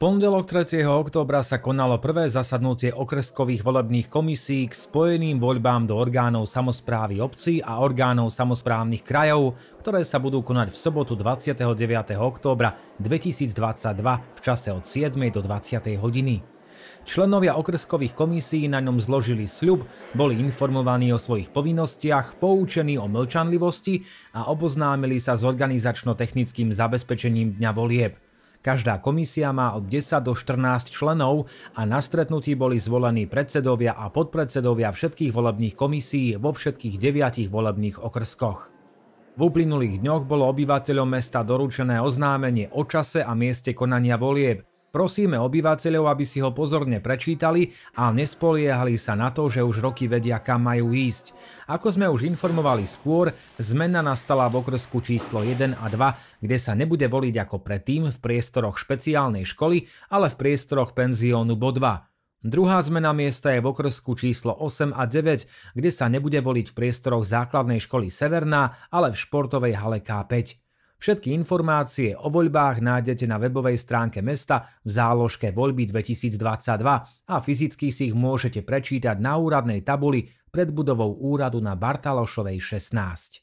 pondelok 3. októbra sa konalo prvé zasadnutie okreskových volebných komisí k spojeným voľbám do orgánov samozprávy obcí a orgánov samozprávnych krajov, ktoré sa budú konať v sobotu 29. októbra 2022 v čase od 7. do 20. hodiny. Členovia okreskových komisí na ňom zložili sľub, boli informovaní o svojich povinnostiach, poučení o mlčanlivosti a oboznámili sa s organizačno-technickým zabezpečením dňa volieb – Každá komisia má od 10 do 14 členov a na stretnutí boli zvolení predsedovia a podpredsedovia všetkých volebných komisí vo všetkých deviatich volebných okrskoch. V uplynulých dňoch bolo obyvateľom mesta doručené oznámenie o čase a mieste konania volieb, Prosíme obyvateľov, aby si ho pozorne prečítali a nespoliehali sa na to, že už roky vedia, kam majú ísť. Ako sme už informovali skôr, zmena nastala v okrsku číslo 1 a 2, kde sa nebude voliť ako predtým v priestoroch špeciálnej školy, ale v priestoroch penziónu Bodva. Druhá zmena miesta je v okrsku číslo 8 a 9, kde sa nebude voliť v priestoroch základnej školy Severná, ale v športovej hale K5. Všetky informácie o voľbách nájdete na webovej stránke mesta v záložke voľby 2022 a fyzicky si ich môžete prečítať na úradnej tabuli pred budovou úradu na Bartalošovej 16.